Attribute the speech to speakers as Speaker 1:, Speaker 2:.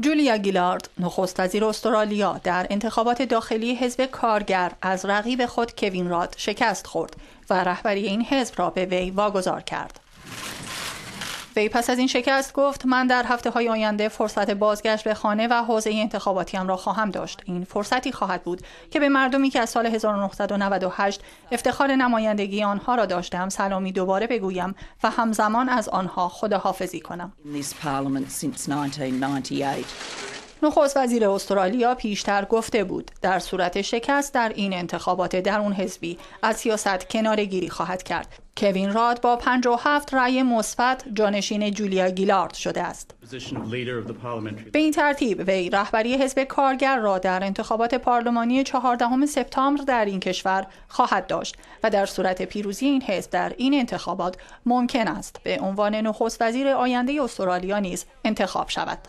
Speaker 1: جولیا گیلارد نخست وزیر استرالیا در انتخابات داخلی حزب کارگر از رقیب خود کوین راد شکست خورد و رهبری این حزب را به وی واگذار کرد وی پس از این شکست گفت من در هفته های آینده فرصت بازگشت به خانه و حوزه انتخاباتیم را خواهم داشت این فرصتی خواهد بود که به مردمی که از سال 1998 افتخار نمایندگی آنها را داشتم سلامی دوباره بگویم و همزمان از آنها خداحافظی کنم نخست وزیر استرالیا پیشتر گفته بود در صورت شکست در این انتخابات در اون حزبی از سیاست کنارگیری خواهد کرد کوین راد با 57 رأی مثبت جانشین جولیا گیلارد شده است. به این ترتیب وی رهبری حزب کارگر را در انتخابات پارلمانی 14 سپتامبر در این کشور خواهد داشت و در صورت پیروزی این حزب در این انتخابات ممکن است به عنوان نخست وزیر آینده استرالیا نیز انتخاب شود.